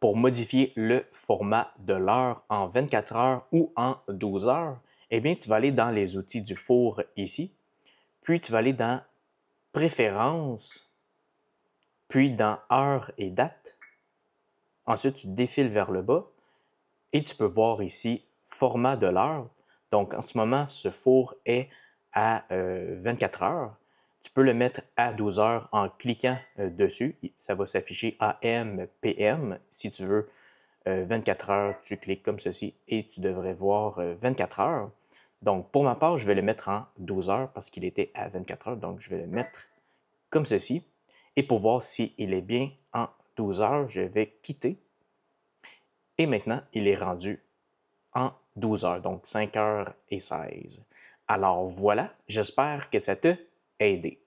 pour modifier le format de l'heure en 24 heures ou en 12 heures, eh bien, tu vas aller dans les outils du four ici, puis tu vas aller dans Préférences, puis dans Heures et date. Ensuite, tu défiles vers le bas et tu peux voir ici Format de l'heure. Donc, en ce moment, ce four est à 24 euh, heures. Tu peux le mettre à 12 heures en cliquant euh, dessus. Ça va s'afficher AM, PM. Si tu veux 24 euh, heures, tu cliques comme ceci et tu devrais voir 24 euh, heures. Donc, pour ma part, je vais le mettre en 12 heures parce qu'il était à 24 heures. Donc, je vais le mettre comme ceci. Et pour voir s'il est bien en 12 heures, je vais quitter. Et maintenant, il est rendu en 12 heures, donc 5 heures et 16. Alors voilà, j'espère que ça t'a aidé.